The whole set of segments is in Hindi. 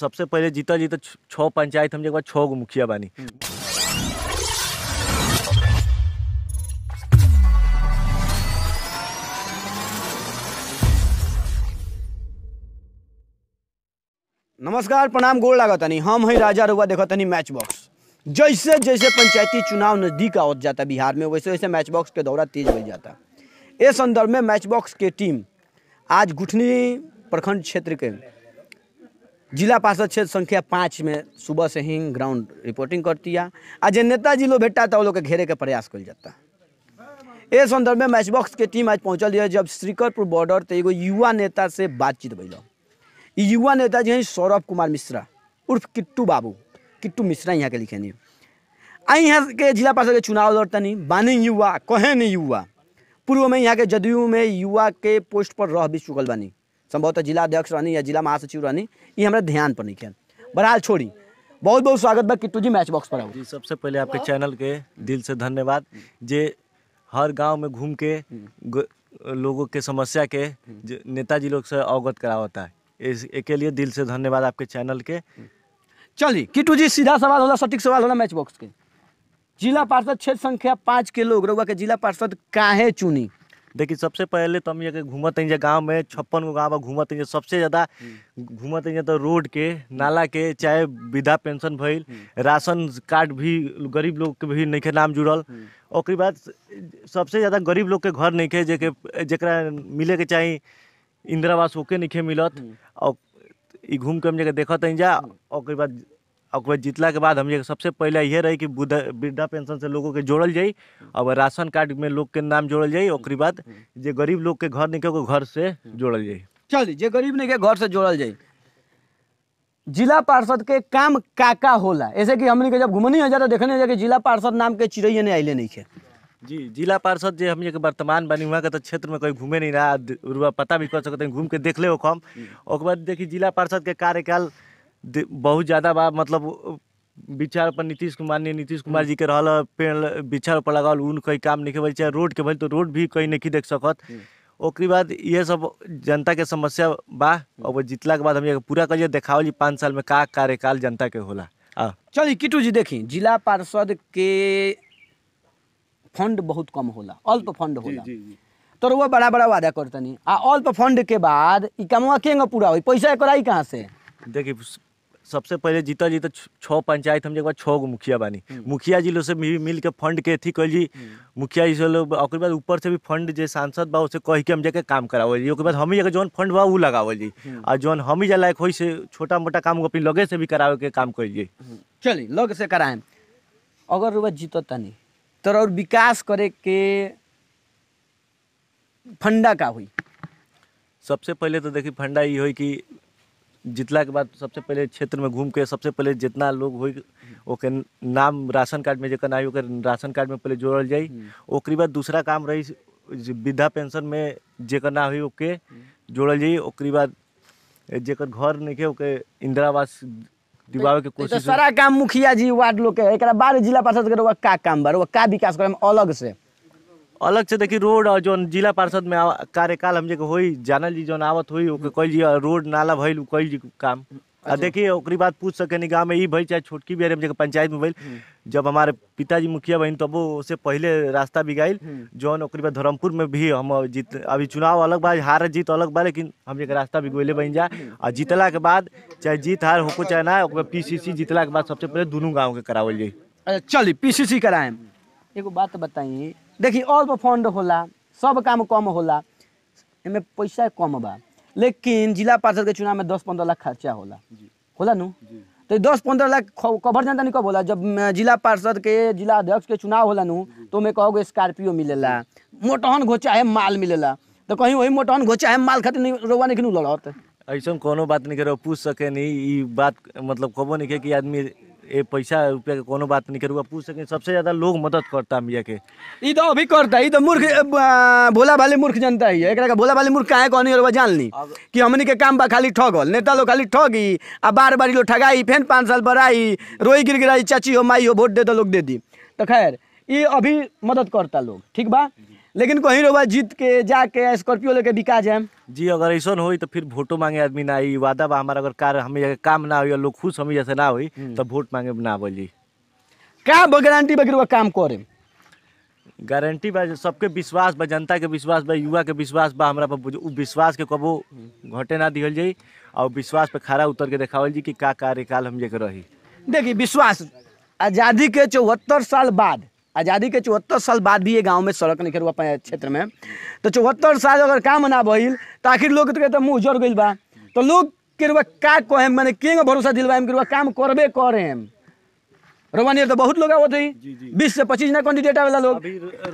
सबसे पहले जीता जीता छः पंचायत हम एक छः गो मुखिया बानी हम्म। नमस्कार प्रणाम गोल लागतनी हम हैं राजा रुआ देखतनी मैच बॉक्स जैसे जैसे पंचायती चुनाव नज़दीक आवत जाता बिहार में वैसे वैसे मैच बॉक्स के दौरा तेज हो जाता इस संदर्भ में मैच बॉक्स के टीम आज गुठनी प्रखंड क्षेत्र के जिला पार्षद क्षेत्र संख्या पाँच में सुबह से ही ग्राउंड रिपोर्टिंग करती है आ जे नेताजी लोग भेटा तो लोग के घेरे के प्रयास कर जाता ए संदर्भ में मैच बॉक्स के टीम आज पहुँचल है जब श्रीकरपुर बॉर्डर तो एगो युवा नेता से बातचीत भैल युवा नेता जी हैं सौरभ कुमार मिश्रा उर्फ किट्टू बाबू किट्टू मिश्रा यहाँ के लिखे नहीं आई यहाँ के जिला पार्षद के चुनाव लड़तनी बानी युवा कहे नहीं युवा पूर्व में यहाँ के जदयू में युवा के पोस्ट पर रह भी चुकल बानी संभवतः जिला अध्यक्ष रहनी या जिला महासचिव रहनी ये हमारे ध्यान पर नहीं खेल बहरहाल छोड़ी बहुत बहुत स्वागत बा किट्टू जी मैच बॉक्स पर आओ जी सबसे पहले आपके चैनल के दिल से धन्यवाद जे हर गांव में घूम के लोगों के समस्या के नेताजी लोग से अवगत करा होता है इस के लिए दिल से धन्यवाद आपके चैनल के चलिए किटू जी सीधा सवाल होना सटीक सवाल होना मैच बॉक्स के जिला पार्षद क्षेत्र संख्या पाँच के लोग रउआ के जिला पार्षद काहे चुनी देखिए सबसे पहले तो हम ये घूमत हैं गाँव में छप्पन गो गाँव घूमत हैं सबसे ज़्यादा हम्म। घूमते हैं तो रोड के नाला के चाहे विधा पेंशन भइल हम्म। राशन कार्ड भी गरीब लोग के भी नहीं नाम जुड़ल और हम्म। बाद सबसे ज़्यादा गरीब लोग के घर नहीं खे जेके जरा मिले के चाहिए इंदिरा आवास ओके नहीं मिलत और घूम के हम जगह देखत जा और बाद और ओकरा जीतला के बाद हम सबसे पहले ये रही कि वृद्धा पेंशन से लोगों के जोड़ल जाए और राशन कार्ड में लोग के नाम जोड़ल जाए और बाद जो गरीब लोग के घर निकल घर से जोड़ल जाए चल जो गरीब निकल घर से जोड़ल जाए जिला पार्षद के काम काका होला ऐसे कि हमने के जब घुमनी हो जाता देखने जा कि जिला पार्षद नाम के चिड़ैये ने आइले नहीं है जी जिला पार्षद जो हमने के वर्तमान बनी हुआ के तो क्षेत्र में कोई घूमे नहीं रहा पता भी कर सकते घूम के देख ले हम और बाद देखिए जिला पार्षद के कार्यकाल बहुत ज़्यादा बा मतलब विचार पर नीतीश कुमार ने नीतीश कुमार जी के रहा पेड़ बिछा पर लगा उन कोई काम नहीं भाई चाहे रोड के भाई तो रोड भी कहीं नहीं देख सकत हम्म। ओकरी बाद ये सब जनता के समस्या बा और जीतला के बाद हम पूरा कर देखा जी पाँच साल में का कार्यकाल जनता के होला चलिए किटू जी देखी जिला पार्षद के फंड बहुत कम होला अल्प फंड होला जी, जी, जी। तो वो बड़ा बड़ा वादा करतनी आ अल्प फंड के बाद कमवा पूरा हो पैसा एक कहाँ से देखिए सबसे पहले जीता जीता छः पंचायत हम जो छः गो मुखिया बानी हम्म। मुखिया जी लोग से भी मिल के फंड के अथी कैली हम्म। मुखिया जी से लोग और बाद ऊपर से भी फंड जो सांसद बा उसे कह के हम जाके काम करावल जी बाद हम ही जौन फंड बा लगावल जी और हम्म। जौन हम ही लायक हो से छोटा मोटा काम अपनी लगे से भी करावे के काम कैलिए चलिए लग से कराएं अगर जीत तनी तो और विकास करे के फंडा का हुई सबसे पहले तो देखी फंडा ये हो कि जितला के बाद सबसे पहले क्षेत्र में घूम के सबसे पहले जितना लोग हो ओके नाम राशन कार्ड में जन आई राशन कार्ड में पहले जोड़ल जाए हम्म। ओकरी बाद दूसरा काम रही वृद्धा पेंशन में जेकर ना हुई ओके हम्म। जोड़ल जाए ओकरी बाद जर घर नहीं है ओके इंदिरा आवास दिवावे के तो तो कोशिश सारा काम मुखिया जी वार्ड लोग के एक बार जिला पार्षद के का काम बार वो का विकास करे अलग से अलग से देखिए रोड और जौन जिला पार्षद में कार्यकाल हम जो हुई जानल जी जो आवत हुई कल जी रोड नाला भैल कल जी काम अच्छा। देखिए ओकरी बात पूछ सके नहीं गाँव में ये भई चाहे छोटकी बिहार में पंचायत में भैल हम्म। जब हमारे पिताजी मुखिया बहन तब तो उससे पहले रास्ता बिगाइल हम्म। जौन ओकरी बाद धर्मपुर में भी हम जीत अभी चुनाव अलग बा हार जीत अलग बा लेकिन हम जो रास्ता बिगोले बन जा आ जीतला के बाद चाहे जीत हार हो चाहे ना पी सी सी जीतला के बाद सबसे पहले दोनों गाँव के करावल जाए अच्छा, चलिए पी सी सी कराए एगो बात बताइए देखी अल्प फंड होला सब काम कम होला एमे पैसा कम बा लेकिन जिला पार्षद के चुनाव में दस पंद्रह लाख खर्चा होला होला नु तो दस पंद्रह लाख कवर जनता नहीं कब होला जब जिला पार्षद के जिला अध्यक्ष के चुनाव होला नु तो मैं कहो स्कॉर्पियो मिलेला मोटहन घोचा है माल मिलेला तो कहीं वही मोटहन घोचा है माल खातिर रोवा नहीं लड़त ऐसा कोनो बात नहीं करो पूछ सके नहीं बात मतलब कहो नहीं कि आदमी ये पैसा रुपया के कोनो बात नहीं करूँगा पूछ सके सबसे ज़्यादा लोग मदद करता मिया के ये तो अभी करता ये तो मूर्ख भोला भाले मूर्ख जनता ही है एक भोला भाले मूर्ख कहे कहनी और जान ली कि हमने के काम बा खाली ठगल नेता लोग खाली ठगी आ बार बार लोग ठगाई फेन पाँच साल पर आई रोई गिर गिराई चाची हो माई हो वोट दे दो लोग दे दी तो खैर ये अभी मदद करता लोग ठीक बा लेकिन कहीं रोबा जीत के जाके स्कॉर्पियो लेके बिका जाए जी अगर ऐसा हो तो फिर वोटो मांगे आदमी ना आई वादा बा हमारा अगर कार हमें काम ना हो लोग खुश हमें जैसे ना हो हम्म। तो वोट मांगे ना बोली बो गारंटी बगैर काम करे गारंटी बा सबके विश्वास बा जनता के विश्वास बा युवा के विश्वास बा हमारा पर विश्वास के कबो घटे ना दिहल जाई और विश्वास पे खड़ा उतर के देखावल जी कि का कार्यकाल हम जे रही देखिए विश्वास आज़ादी के चौहत्तर साल बाद आज़ादी के चौहत्तर साल बाद भी ये गांव में सड़क नहीं हुआ अपने क्षेत्र में तो चौहत्तर साल अगर काम ना भइल तो आखिर लोग तो मुँह उजड़ गई बा तो लोग के का कहे मैंने के भरोसा दिलवाएम के काम करबे करें रवानियर तो बहुत लोग आवत तो है बीस से पच्चीस ना कैंडिडेट आवेला लोग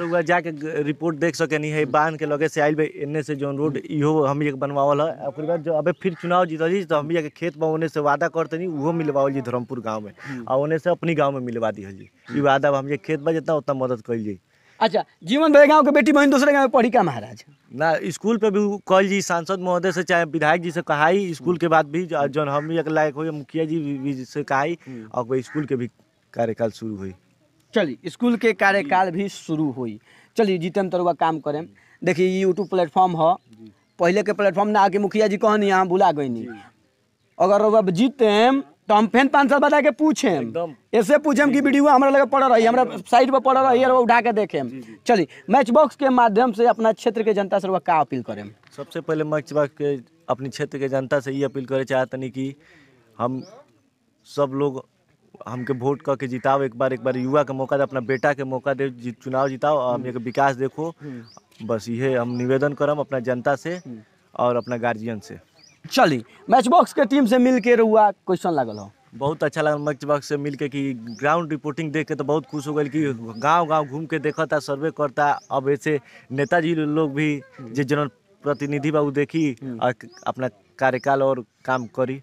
रुआ जाके रिपोर्ट देख नहीं है बांध के लगे से आयल बे एने से जोन रोड इहो हम एक बनवावल है ओकर बाद जो अबे फिर चुनाव जीतल तो हम के खेत में ओने से वादा नहीं उहो मिलवावल जी धर्मपुर गाँव में हम्म। आ ओने से अपनी गाँव में मिलवा दी जी हम्म। ई वादा हम खेत में जितना उतना मदद कर जी अच्छा जीवन भाई गाँव के बेटी बहन दूसरे गाँव में पढ़ी का महाराज ना स्कूल पे भी कल जी सांसद महोदय से चाहे विधायक जी से कहा स्कूल के बाद भी जो हम लायक हो मुखिया जी से कहा हम्म। और स्कूल के भी कार्यकाल शुरू हुई चलिए स्कूल के कार्यकाल भी शुरू हुई चलिए जीतम तरुआ काम करें देखिए यूट्यूब प्लेटफॉर्म हो पहले के प्लेटफॉर्म ना आके मुखिया जी कहनी यहाँ भुला गई अगर अब जीते तो हम फेन पाँच साल बता के पूछे ऐसे पूछे कि वीडियो हमारा लगे पड़ रही हमारा साइड पर पड़ रही है उठा के देखे चलिए मैच बॉक्स के माध्यम से अपना क्षेत्र के जनता से का अपील करें सबसे पहले मैच बॉक्स के अपने क्षेत्र के जनता से ये अपील करे चाहतनी कि हम सब लोग हमके वोट करके जिताओ एक बार एक बार युवा के मौका दे अपना बेटा के मौका दे चुनाव जिताओ और हमने विकास देखो हम्म। बस ये हम निवेदन करम अपना जनता से हम्म। और अपना गार्जियन से चली मैच बॉक्स के टीम से मिल के रुआ क्वेश्चन लागल हो बहुत अच्छा लगा मैच बॉक्स से के कि ग्राउंड रिपोर्टिंग देख के तो बहुत खुश हो गए कि गांव गांव घूम के देखता सर्वे करता अब ऐसे नेताजी लोग भी हम्म। जो जनप्रतिनिधि बाबू देखी अपना कार्यकाल और काम करी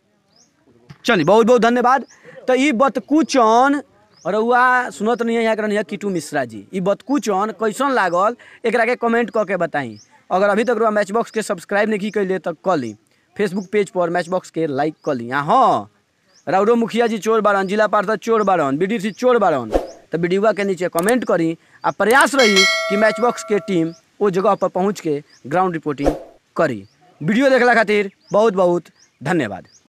चलिए बहुत बहुत धन्यवाद तो ये चौन रउआ सुनत नहीं यहाँ किटू मिश्रा जी ये चौन कैसन लागल एक के कमेंट करके बताई अगर अभी तक मैच बॉक्स के सब्सक्राइब नहीं कैले तो कल ली फेसबुक पेज पर मैच बॉक्स के लाइक कर ली हाँ राउडो मुखिया जी चोर बारन जिला पार्षद चोर बारन बी डी सी चोर बारन तो वीडियो के नीचे कमेंट करी आ प्रयास रही कि मैच बॉक्स के टीम वो जगह पर पहुँच के ग्राउंड रिपोर्टिंग करी वीडियो देखला खातिर बहुत बहुत धन्यवाद